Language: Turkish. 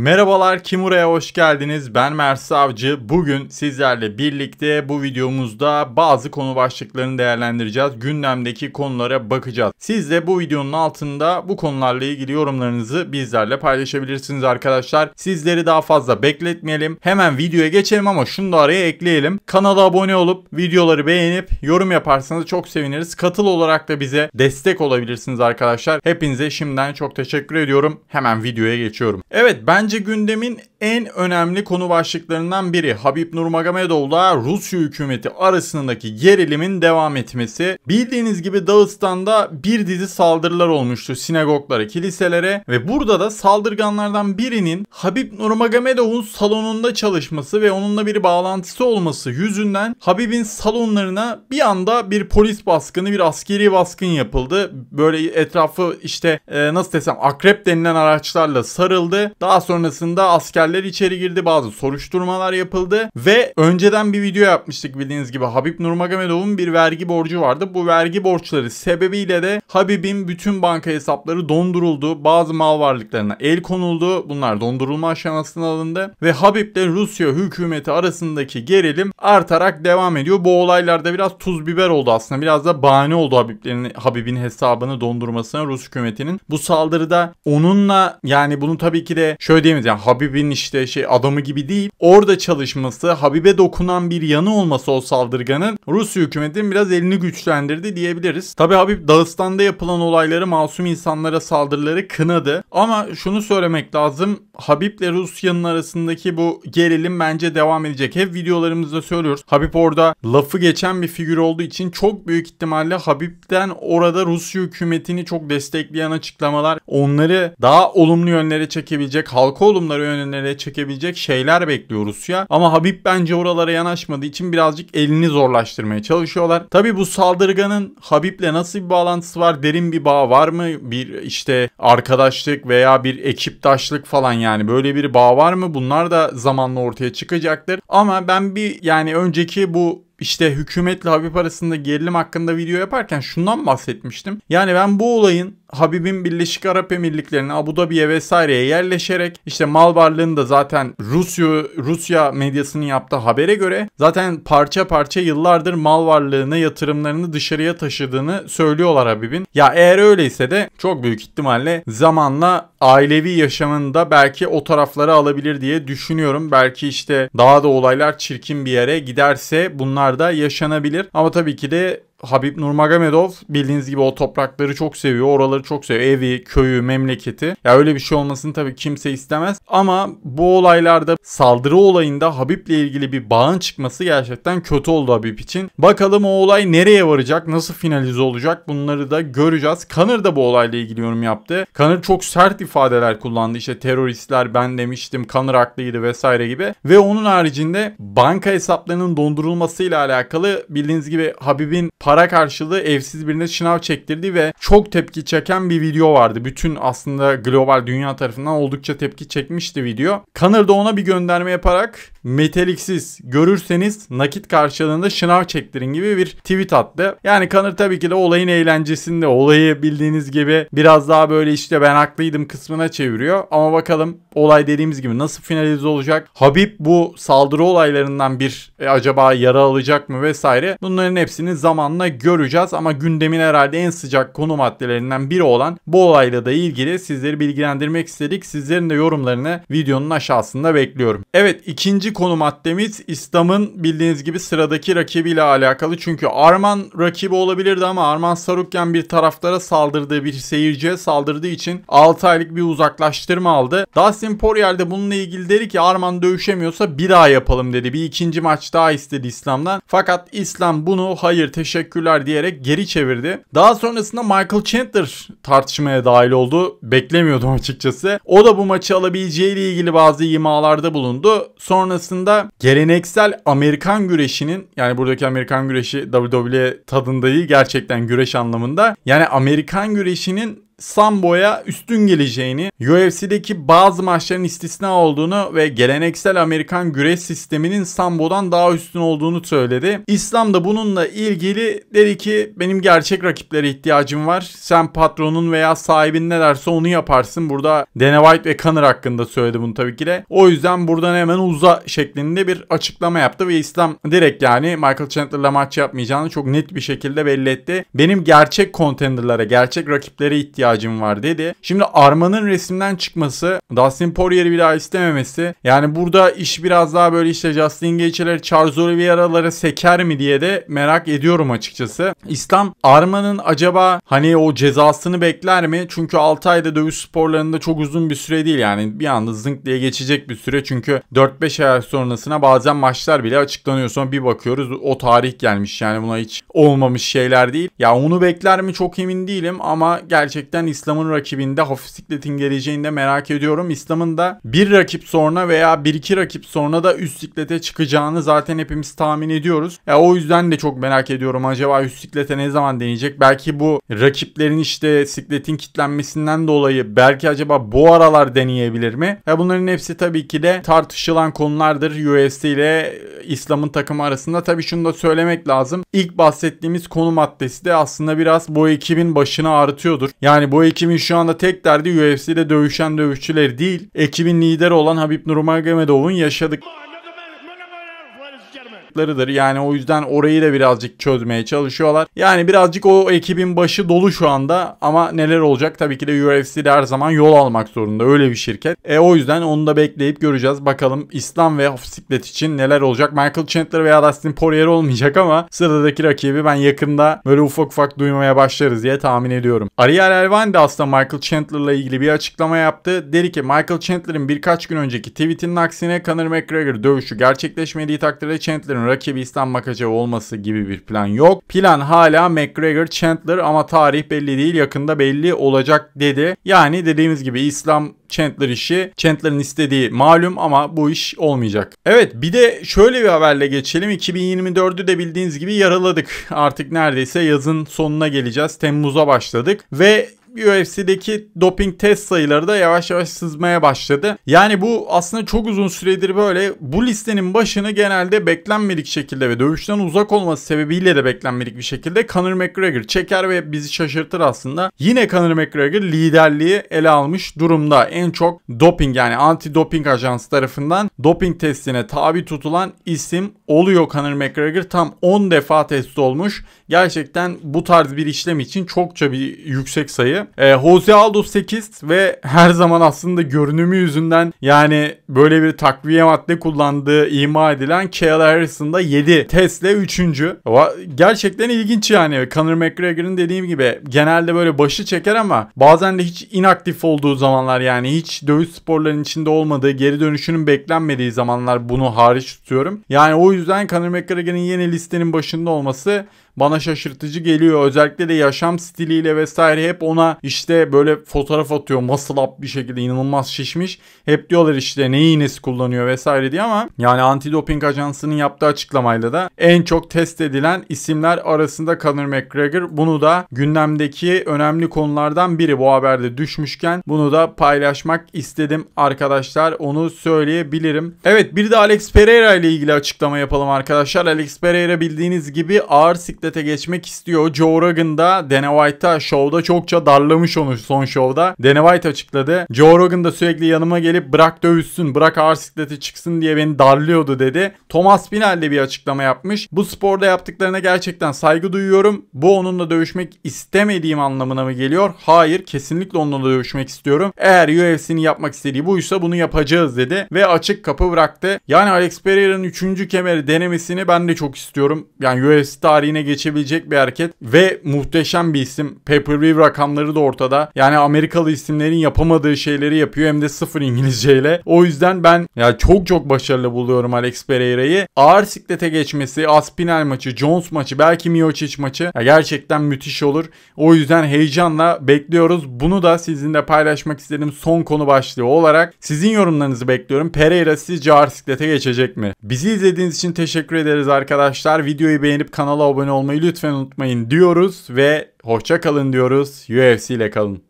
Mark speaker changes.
Speaker 1: Merhabalar Kimura'ya hoş geldiniz. Ben Mersi Savcı. Bugün sizlerle birlikte bu videomuzda bazı konu başlıklarını değerlendireceğiz. Gündemdeki konulara bakacağız. Siz de bu videonun altında bu konularla ilgili yorumlarınızı bizlerle paylaşabilirsiniz arkadaşlar. Sizleri daha fazla bekletmeyelim. Hemen videoya geçelim ama şunu da araya ekleyelim. Kanala abone olup videoları beğenip yorum yaparsanız çok seviniriz. Katıl olarak da bize destek olabilirsiniz arkadaşlar. Hepinize şimdiden çok teşekkür ediyorum. Hemen videoya geçiyorum. Evet bence Bence gündemin en önemli konu başlıklarından biri Habib Nurmagomedov'la Rusya hükümeti arasındaki gerilimin devam etmesi. Bildiğiniz gibi Dağıstan'da bir dizi saldırılar olmuştu sinagoglara, kiliselere ve burada da saldırganlardan birinin Habib Nurmagomedov'un salonunda çalışması ve onunla bir bağlantısı olması yüzünden Habib'in salonlarına bir anda bir polis baskını, bir askeri baskın yapıldı. Böyle etrafı işte e, nasıl desem akrep denilen araçlarla sarıldı. Daha sonrasında asker askerler içeri girdi. Bazı soruşturmalar yapıldı ve önceden bir video yapmıştık bildiğiniz gibi Habib Nurmagomedov'un bir vergi borcu vardı. Bu vergi borçları sebebiyle de Habib'in bütün banka hesapları donduruldu. Bazı mal varlıklarına el konuldu. Bunlar dondurulma aşamasına alındı ve Habib ile Rusya hükümeti arasındaki gerilim artarak devam ediyor. Bu olaylarda biraz tuz biber oldu aslında. Biraz da bahane oldu Habib'lerin Habib'in hesabını dondurmasına Rus hükümetinin. Bu saldırıda onunla yani bunu tabii ki de şöyle diyemeyiz. Yani Habib'in işte şey adamı gibi değil. Orada çalışması, Habibe dokunan bir yanı olması o saldırganın Rus hükümetinin biraz elini güçlendirdi diyebiliriz. Tabi Habib Dağıstan'da yapılan olayları masum insanlara saldırıları kınadı. Ama şunu söylemek lazım. Habib ile Rusya'nın arasındaki bu gerilim bence devam edecek. Hep videolarımızda söylüyoruz. Habib orada lafı geçen bir figür olduğu için çok büyük ihtimalle Habib'den orada Rusya hükümetini çok destekleyen açıklamalar onları daha olumlu yönlere çekebilecek, halka olumları yönlere oraya çekebilecek şeyler bekliyor Rusya. Ama Habib bence oralara yanaşmadığı için birazcık elini zorlaştırmaya çalışıyorlar. Tabi bu saldırganın Habib'le nasıl bir bağlantısı var? Derin bir bağ var mı? Bir işte arkadaşlık veya bir ekiptaşlık falan yani böyle bir bağ var mı? Bunlar da zamanla ortaya çıkacaktır. Ama ben bir yani önceki bu işte hükümetle Habib arasında gerilim hakkında video yaparken şundan bahsetmiştim. Yani ben bu olayın Habib'in Birleşik Arap Emirlikleri'ne, Abu Dhabi'ye vesaireye yerleşerek işte mal varlığını da zaten Rusya Rusya medyasının yaptığı habere göre zaten parça parça yıllardır mal varlığını, yatırımlarını dışarıya taşıdığını söylüyorlar Habib'in. Ya eğer öyleyse de çok büyük ihtimalle zamanla ailevi yaşamında belki o tarafları alabilir diye düşünüyorum. Belki işte daha da olaylar çirkin bir yere giderse bunlar da yaşanabilir. Ama tabii ki de Habib Nurmagomedov bildiğiniz gibi o toprakları çok seviyor. Oraları çok seviyor. Evi, köyü, memleketi. Ya öyle bir şey olmasını tabii kimse istemez. Ama bu olaylarda saldırı olayında Habib'le ilgili bir bağın çıkması gerçekten kötü oldu Habib için. Bakalım o olay nereye varacak? Nasıl finalize olacak? Bunları da göreceğiz. Kanır da bu olayla ilgili yorum yaptı. Kanır çok sert ifadeler kullandı. İşte teröristler ben demiştim. Kanır haklıydı vesaire gibi. Ve onun haricinde banka hesaplarının dondurulmasıyla alakalı bildiğiniz gibi Habib'in para karşılığı evsiz birine şınav çektirdi ve çok tepki çeken bir video vardı. Bütün aslında global dünya tarafından oldukça tepki çekmişti video. Connor da ona bir gönderme yaparak metaliksiz görürseniz nakit karşılığında şınav çektirin gibi bir tweet attı. Yani Connor tabii ki de olayın eğlencesinde olayı bildiğiniz gibi biraz daha böyle işte ben haklıydım kısmına çeviriyor. Ama bakalım olay dediğimiz gibi nasıl finalize olacak? Habib bu saldırı olaylarından bir e, acaba yara alacak mı vesaire. Bunların hepsini zamanla sonunda göreceğiz ama gündemin herhalde en sıcak konu maddelerinden biri olan bu olayla da ilgili sizleri bilgilendirmek istedik. Sizlerin de yorumlarını videonun aşağısında bekliyorum. Evet ikinci konu maddemiz İslam'ın bildiğiniz gibi sıradaki rakibiyle alakalı. Çünkü Arman rakibi olabilirdi ama Arman Sarukyan bir taraftara saldırdığı bir seyirciye saldırdığı için 6 aylık bir uzaklaştırma aldı. Dustin Poirier de bununla ilgili dedi ki Arman dövüşemiyorsa bir daha yapalım dedi. Bir ikinci maç daha istedi İslam'dan. Fakat İslam bunu hayır teşekkür teşekkürler diyerek geri çevirdi. Daha sonrasında Michael Chandler tartışmaya dahil oldu. Beklemiyordum açıkçası. O da bu maçı alabileceği ile ilgili bazı imalarda bulundu. Sonrasında geleneksel Amerikan güreşinin yani buradaki Amerikan güreşi WWE tadında değil gerçekten güreş anlamında. Yani Amerikan güreşinin Sambo'ya üstün geleceğini, UFC'deki bazı maçların istisna olduğunu ve geleneksel Amerikan güreş sisteminin Sambo'dan daha üstün olduğunu söyledi. İslam da bununla ilgili dedi ki benim gerçek rakiplere ihtiyacım var. Sen patronun veya sahibin ne derse onu yaparsın. Burada Dana White ve Conor hakkında söyledi bunu tabii ki de. O yüzden buradan hemen uza şeklinde bir açıklama yaptı ve İslam direkt yani Michael Chandler'la maç yapmayacağını çok net bir şekilde belli etti. Benim gerçek contenderlara, gerçek rakiplere ihtiyacım ihtiyacım var dedi. Şimdi Arman'ın resimden çıkması, Dustin Poirier'i bir daha istememesi yani burada iş biraz daha böyle işte Justin Gaethje'lere, Charles Oliveira'lara seker mi diye de merak ediyorum açıkçası. İslam Arman'ın acaba hani o cezasını bekler mi? Çünkü 6 ayda dövüş sporlarında çok uzun bir süre değil yani bir anda zınk diye geçecek bir süre çünkü 4-5 ay sonrasına bazen maçlar bile açıklanıyor. Sonra bir bakıyoruz o tarih gelmiş yani buna hiç olmamış şeyler değil. Ya onu bekler mi çok emin değilim ama gerçekten gerçekten İslam'ın rakibinde hafiflikletin geleceğini de merak ediyorum. İslam'ın da bir rakip sonra veya bir iki rakip sonra da üst siklete çıkacağını zaten hepimiz tahmin ediyoruz. E, o yüzden de çok merak ediyorum acaba üst siklete ne zaman deneyecek? Belki bu rakiplerin işte sikletin kitlenmesinden dolayı belki acaba bu aralar deneyebilir mi? E, bunların hepsi tabii ki de tartışılan konulardır UFC ile İslam'ın takımı arasında. Tabii şunu da söylemek lazım. İlk bahsettiğimiz konu maddesi de aslında biraz bu ekibin başını ağrıtıyordur. Yani bu ekibin şu anda tek derdi UFC'de dövüşen dövüşçüler değil, ekibin lideri olan Habib Nurmagomedov'un yaşadık kayıplarıdır. Yani o yüzden orayı da birazcık çözmeye çalışıyorlar. Yani birazcık o ekibin başı dolu şu anda ama neler olacak tabii ki de UFC'de her zaman yol almak zorunda öyle bir şirket. E o yüzden onu da bekleyip göreceğiz. Bakalım İslam ve bisiklet için neler olacak. Michael Chandler veya Dustin Poirier olmayacak ama sıradaki rakibi ben yakında böyle ufak ufak duymaya başlarız diye tahmin ediyorum. Ariel Helvani de aslında Michael Chandler'la ilgili bir açıklama yaptı. Dedi ki Michael Chandler'ın birkaç gün önceki tweetinin aksine Conor McGregor dövüşü gerçekleşmediği takdirde Chandler'ın McGregor'un rakibi İslam Makachev olması gibi bir plan yok. Plan hala McGregor Chandler ama tarih belli değil yakında belli olacak dedi. Yani dediğimiz gibi İslam Chandler işi Chandler'ın istediği malum ama bu iş olmayacak. Evet bir de şöyle bir haberle geçelim. 2024'ü de bildiğiniz gibi yaraladık. Artık neredeyse yazın sonuna geleceğiz. Temmuz'a başladık ve UFC'deki doping test sayıları da yavaş yavaş sızmaya başladı. Yani bu aslında çok uzun süredir böyle bu listenin başını genelde beklenmedik şekilde ve dövüşten uzak olması sebebiyle de beklenmedik bir şekilde Conor McGregor çeker ve bizi şaşırtır aslında. Yine Conor McGregor liderliği ele almış durumda. En çok doping yani anti doping ajansı tarafından doping testine tabi tutulan isim oluyor Conor McGregor. Tam 10 defa test olmuş. Gerçekten bu tarz bir işlem için çokça bir yüksek sayı bence. E, Jose Aldo 8 ve her zaman aslında görünümü yüzünden yani böyle bir takviye madde kullandığı ima edilen Kale Harrison'da 7 testle 3. Gerçekten ilginç yani. Conor McGregor'ın dediğim gibi genelde böyle başı çeker ama bazen de hiç inaktif olduğu zamanlar yani hiç dövüş sporlarının içinde olmadığı geri dönüşünün beklenmediği zamanlar bunu hariç tutuyorum. Yani o yüzden Conor McGregor'ın yeni listenin başında olması bana şaşırtıcı geliyor. Özellikle de yaşam stiliyle vesaire hep ona işte böyle fotoğraf atıyor. Muscle up bir şekilde inanılmaz şişmiş. Hep diyorlar işte ne iğnesi kullanıyor vesaire diye ama yani antidoping ajansının yaptığı açıklamayla da en çok test edilen isimler arasında Conor McGregor. Bunu da gündemdeki önemli konulardan biri bu haberde düşmüşken bunu da paylaşmak istedim arkadaşlar. Onu söyleyebilirim. Evet bir de Alex Pereira ile ilgili açıklama yapalım arkadaşlar. Alex Pereira bildiğiniz gibi ağır siklet şiddete geçmek istiyor. Joe Rogan da Dana White'a şovda çokça darlamış onu son şovda. Dana White açıkladı. Joe Rogan da sürekli yanıma gelip bırak dövüşsün, bırak ağır sikleti çıksın diye beni darlıyordu dedi. Thomas Pinal de bir açıklama yapmış. Bu sporda yaptıklarına gerçekten saygı duyuyorum. Bu onunla dövüşmek istemediğim anlamına mı geliyor? Hayır kesinlikle onunla dövüşmek istiyorum. Eğer UFC'nin yapmak istediği buysa bunu yapacağız dedi ve açık kapı bıraktı. Yani Alex Pereira'nın 3. kemeri denemesini ben de çok istiyorum. Yani UFC tarihine geç geçebilecek bir hareket ve muhteşem bir isim. Paper Reeve rakamları da ortada. Yani Amerikalı isimlerin yapamadığı şeyleri yapıyor hem de sıfır İngilizceyle. O yüzden ben ya çok çok başarılı buluyorum Alex Pereira'yı. Ağır siklete geçmesi, Aspinal maçı, Jones maçı, belki Miocic maçı ya gerçekten müthiş olur. O yüzden heyecanla bekliyoruz. Bunu da sizinle paylaşmak istediğim son konu başlığı olarak sizin yorumlarınızı bekliyorum. Pereira sizce ağır siklete geçecek mi? Bizi izlediğiniz için teşekkür ederiz arkadaşlar. Videoyu beğenip kanala abone olmayı olmayı lütfen unutmayın diyoruz ve hoşça kalın diyoruz. UFC ile kalın.